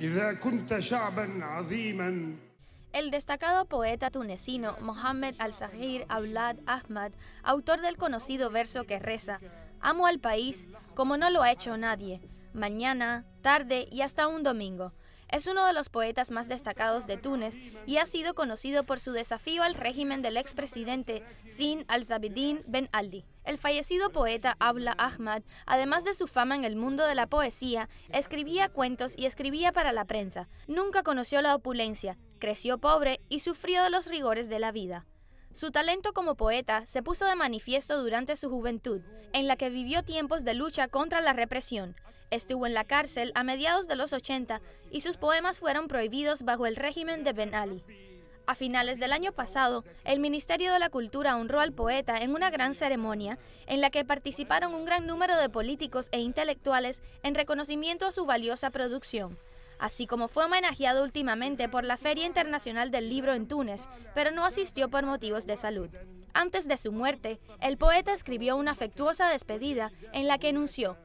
El destacado poeta tunecino Mohamed al-Sahir Aulad Ahmad, autor del conocido verso que reza, Amo al país como no lo ha hecho nadie, mañana, tarde y hasta un domingo. Es uno de los poetas más destacados de Túnez y ha sido conocido por su desafío al régimen del expresidente Zine al-Zabidin Ben Ali. El fallecido poeta Abla Ahmad, además de su fama en el mundo de la poesía, escribía cuentos y escribía para la prensa. Nunca conoció la opulencia, creció pobre y sufrió de los rigores de la vida. Su talento como poeta se puso de manifiesto durante su juventud, en la que vivió tiempos de lucha contra la represión. Estuvo en la cárcel a mediados de los 80 y sus poemas fueron prohibidos bajo el régimen de Ben Ali. A finales del año pasado, el Ministerio de la Cultura honró al poeta en una gran ceremonia en la que participaron un gran número de políticos e intelectuales en reconocimiento a su valiosa producción así como fue homenajeado últimamente por la Feria Internacional del Libro en Túnez, pero no asistió por motivos de salud. Antes de su muerte, el poeta escribió una afectuosa despedida en la que enunció,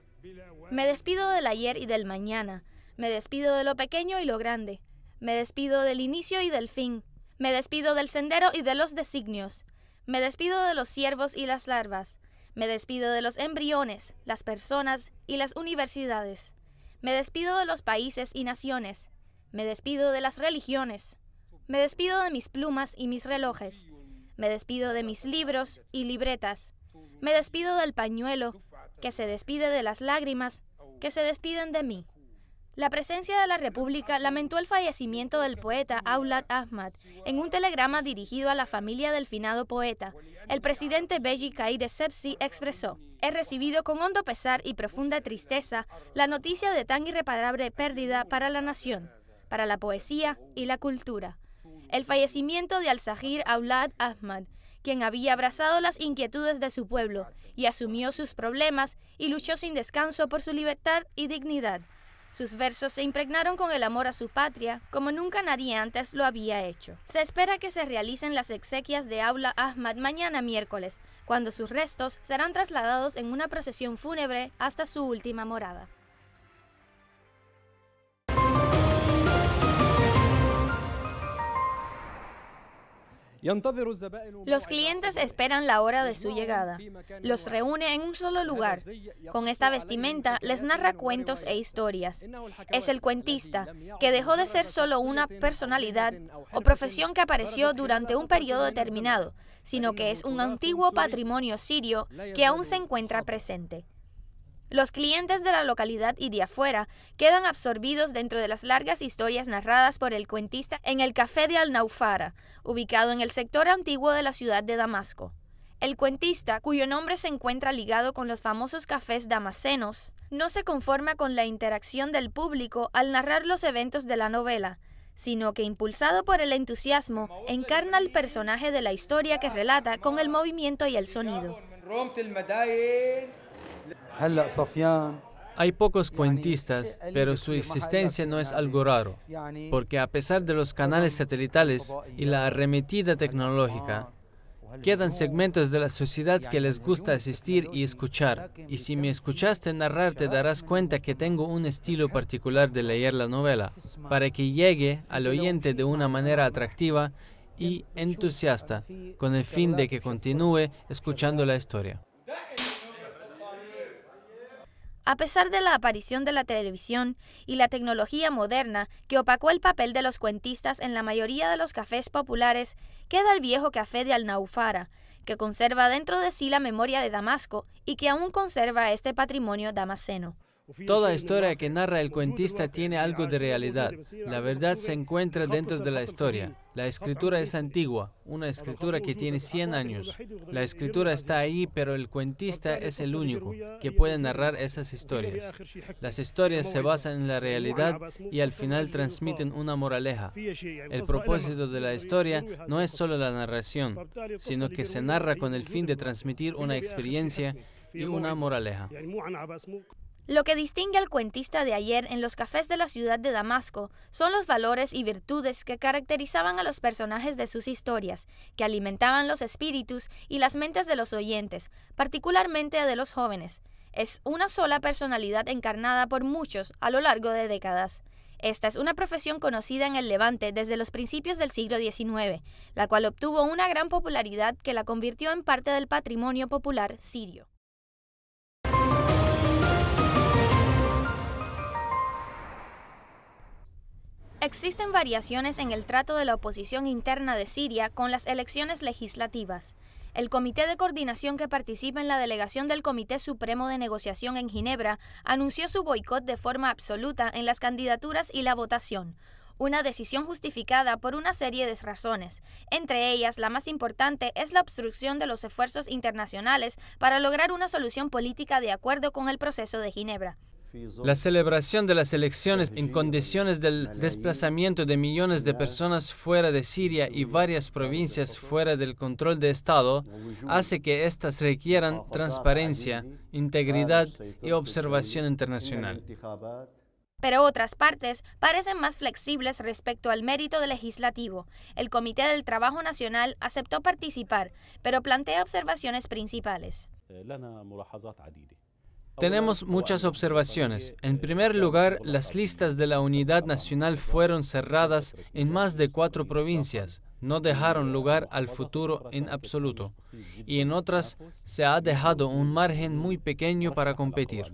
Me despido del ayer y del mañana, me despido de lo pequeño y lo grande, me despido del inicio y del fin, me despido del sendero y de los designios, me despido de los ciervos y las larvas, me despido de los embriones, las personas y las universidades. Me despido de los países y naciones. Me despido de las religiones. Me despido de mis plumas y mis relojes. Me despido de mis libros y libretas. Me despido del pañuelo, que se despide de las lágrimas, que se despiden de mí. La presencia de la República lamentó el fallecimiento del poeta Aulad Ahmad en un telegrama dirigido a la familia del finado poeta. El presidente Beji de Sepsi expresó, He recibido con hondo pesar y profunda tristeza la noticia de tan irreparable pérdida para la nación, para la poesía y la cultura. El fallecimiento de Al-Sahir Aulad Ahmad, quien había abrazado las inquietudes de su pueblo y asumió sus problemas y luchó sin descanso por su libertad y dignidad. Sus versos se impregnaron con el amor a su patria, como nunca nadie antes lo había hecho. Se espera que se realicen las exequias de Aula Ahmad mañana miércoles, cuando sus restos serán trasladados en una procesión fúnebre hasta su última morada. Los clientes esperan la hora de su llegada. Los reúne en un solo lugar. Con esta vestimenta les narra cuentos e historias. Es el cuentista, que dejó de ser solo una personalidad o profesión que apareció durante un periodo determinado, sino que es un antiguo patrimonio sirio que aún se encuentra presente. Los clientes de la localidad y de afuera quedan absorbidos dentro de las largas historias narradas por el cuentista en el Café de al Alnaufara, ubicado en el sector antiguo de la ciudad de Damasco. El cuentista, cuyo nombre se encuentra ligado con los famosos cafés damasenos, no se conforma con la interacción del público al narrar los eventos de la novela, sino que impulsado por el entusiasmo, encarna el personaje de la historia que relata con el movimiento y el sonido. Hay pocos cuentistas, pero su existencia no es algo raro, porque a pesar de los canales satelitales y la arremetida tecnológica, quedan segmentos de la sociedad que les gusta asistir y escuchar. Y si me escuchaste narrar, te darás cuenta que tengo un estilo particular de leer la novela, para que llegue al oyente de una manera atractiva y entusiasta, con el fin de que continúe escuchando la historia. A pesar de la aparición de la televisión y la tecnología moderna que opacó el papel de los cuentistas en la mayoría de los cafés populares, queda el viejo café de Alnaufara, que conserva dentro de sí la memoria de Damasco y que aún conserva este patrimonio damasceno. Toda historia que narra el cuentista tiene algo de realidad. La verdad se encuentra dentro de la historia. La escritura es antigua, una escritura que tiene 100 años. La escritura está ahí, pero el cuentista es el único que puede narrar esas historias. Las historias se basan en la realidad y al final transmiten una moraleja. El propósito de la historia no es solo la narración, sino que se narra con el fin de transmitir una experiencia y una moraleja. Lo que distingue al cuentista de ayer en los cafés de la ciudad de Damasco son los valores y virtudes que caracterizaban a los personajes de sus historias, que alimentaban los espíritus y las mentes de los oyentes, particularmente de los jóvenes. Es una sola personalidad encarnada por muchos a lo largo de décadas. Esta es una profesión conocida en el Levante desde los principios del siglo XIX, la cual obtuvo una gran popularidad que la convirtió en parte del patrimonio popular sirio. Existen variaciones en el trato de la oposición interna de Siria con las elecciones legislativas. El comité de coordinación que participa en la delegación del Comité Supremo de Negociación en Ginebra anunció su boicot de forma absoluta en las candidaturas y la votación una decisión justificada por una serie de razones. Entre ellas, la más importante es la obstrucción de los esfuerzos internacionales para lograr una solución política de acuerdo con el proceso de Ginebra. La celebración de las elecciones en condiciones del desplazamiento de millones de personas fuera de Siria y varias provincias fuera del control de Estado hace que éstas requieran transparencia, integridad y observación internacional. Pero otras partes parecen más flexibles respecto al mérito legislativo. El Comité del Trabajo Nacional aceptó participar, pero plantea observaciones principales. Tenemos muchas observaciones. En primer lugar, las listas de la unidad nacional fueron cerradas en más de cuatro provincias. No dejaron lugar al futuro en absoluto. Y en otras se ha dejado un margen muy pequeño para competir.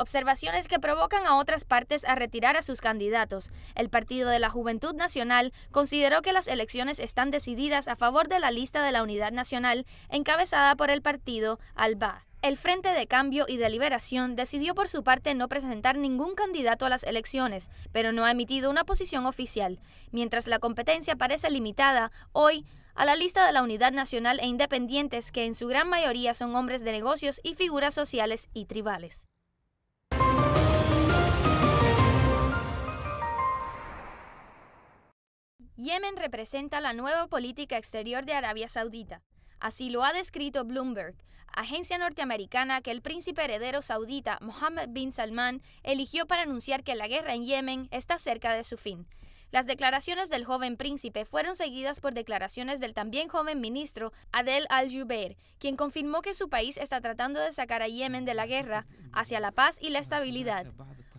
Observaciones que provocan a otras partes a retirar a sus candidatos. El Partido de la Juventud Nacional consideró que las elecciones están decididas a favor de la lista de la Unidad Nacional encabezada por el partido Alba. El Frente de Cambio y de Liberación decidió por su parte no presentar ningún candidato a las elecciones, pero no ha emitido una posición oficial. Mientras la competencia parece limitada, hoy a la lista de la Unidad Nacional e Independientes, que en su gran mayoría son hombres de negocios y figuras sociales y tribales. Yemen representa la nueva política exterior de Arabia Saudita. Así lo ha descrito Bloomberg, agencia norteamericana que el príncipe heredero saudita Mohammed bin Salman eligió para anunciar que la guerra en Yemen está cerca de su fin. Las declaraciones del joven príncipe fueron seguidas por declaraciones del también joven ministro Adel al-Jubeir, quien confirmó que su país está tratando de sacar a Yemen de la guerra hacia la paz y la estabilidad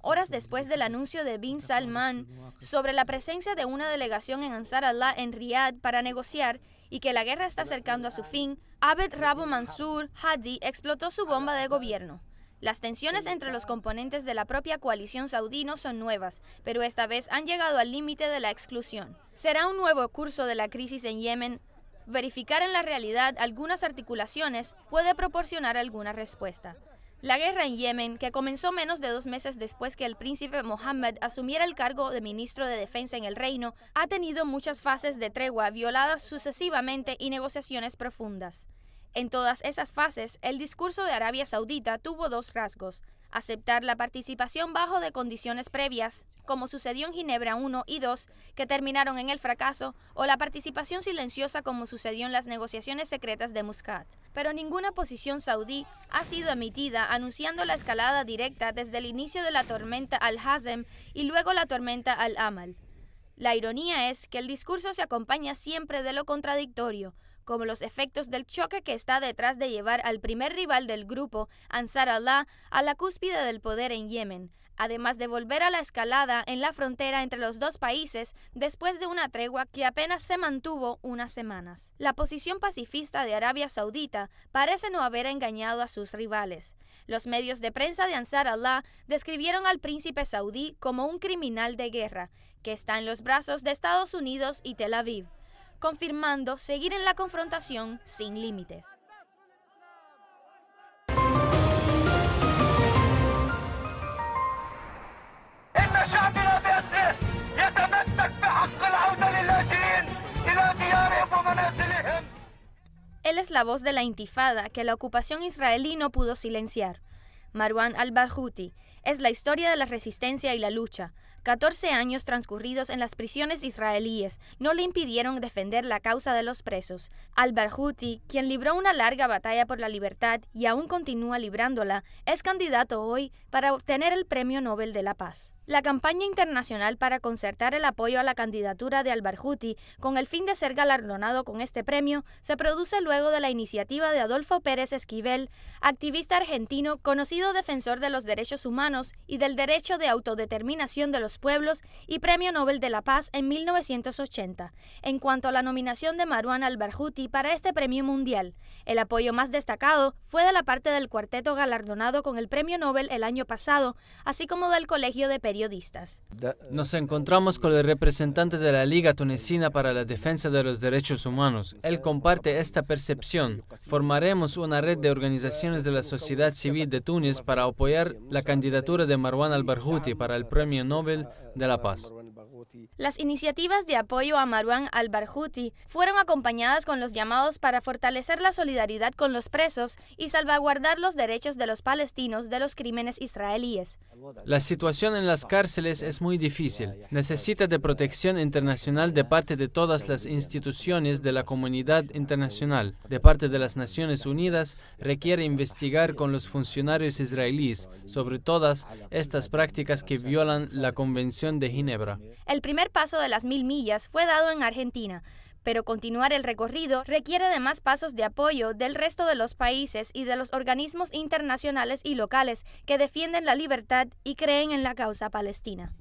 horas después del anuncio de Bin Salman sobre la presencia de una delegación en Ansar Allah en Riyadh para negociar y que la guerra está acercando a su fin, Abed Rabo Mansur Hadi explotó su bomba de gobierno. Las tensiones entre los componentes de la propia coalición saudí no son nuevas, pero esta vez han llegado al límite de la exclusión. Será un nuevo curso de la crisis en Yemen. Verificar en la realidad algunas articulaciones puede proporcionar alguna respuesta. La guerra en Yemen, que comenzó menos de dos meses después que el príncipe Mohammed asumiera el cargo de ministro de Defensa en el reino, ha tenido muchas fases de tregua violadas sucesivamente y negociaciones profundas. En todas esas fases, el discurso de Arabia Saudita tuvo dos rasgos, aceptar la participación bajo de condiciones previas, como sucedió en Ginebra 1 y 2, que terminaron en el fracaso, o la participación silenciosa como sucedió en las negociaciones secretas de Muscat. Pero ninguna posición saudí ha sido emitida anunciando la escalada directa desde el inicio de la tormenta al-Hazem y luego la tormenta al-Amal. La ironía es que el discurso se acompaña siempre de lo contradictorio, como los efectos del choque que está detrás de llevar al primer rival del grupo, Ansar Allah, a la cúspide del poder en Yemen, además de volver a la escalada en la frontera entre los dos países después de una tregua que apenas se mantuvo unas semanas. La posición pacifista de Arabia Saudita parece no haber engañado a sus rivales. Los medios de prensa de Ansar Allah describieron al príncipe saudí como un criminal de guerra, que está en los brazos de Estados Unidos y Tel Aviv confirmando seguir en la confrontación sin límites. Él es la voz de la intifada que la ocupación israelí no pudo silenciar. Marwan al Balhuti es la historia de la resistencia y la lucha. 14 años transcurridos en las prisiones israelíes no le impidieron defender la causa de los presos. al Huti, quien libró una larga batalla por la libertad y aún continúa librándola, es candidato hoy para obtener el Premio Nobel de la Paz. La campaña internacional para concertar el apoyo a la candidatura de Al-Barhuti con el fin de ser galardonado con este premio se produce luego de la iniciativa de Adolfo Pérez Esquivel, activista argentino, conocido defensor de los derechos humanos y del Derecho de Autodeterminación de los Pueblos y Premio Nobel de la Paz en 1980. En cuanto a la nominación de al Albarjuti para este premio mundial, el apoyo más destacado fue de la parte del cuarteto galardonado con el Premio Nobel el año pasado, así como del Colegio de Periodistas. Nos encontramos con el representante de la Liga Tunecina para la Defensa de los Derechos Humanos. Él comparte esta percepción. Formaremos una red de organizaciones de la sociedad civil de Túnez para apoyar la candidatura de Marwan al para el Premio Nobel de la Paz. Las iniciativas de apoyo a Marwan al-Barhouti fueron acompañadas con los llamados para fortalecer la solidaridad con los presos y salvaguardar los derechos de los palestinos de los crímenes israelíes. La situación en las cárceles es muy difícil. Necesita de protección internacional de parte de todas las instituciones de la comunidad internacional. De parte de las Naciones Unidas, requiere investigar con los funcionarios israelíes sobre todas estas prácticas que violan la Convención de Ginebra. El primer paso de las mil millas fue dado en Argentina, pero continuar el recorrido requiere de más pasos de apoyo del resto de los países y de los organismos internacionales y locales que defienden la libertad y creen en la causa palestina.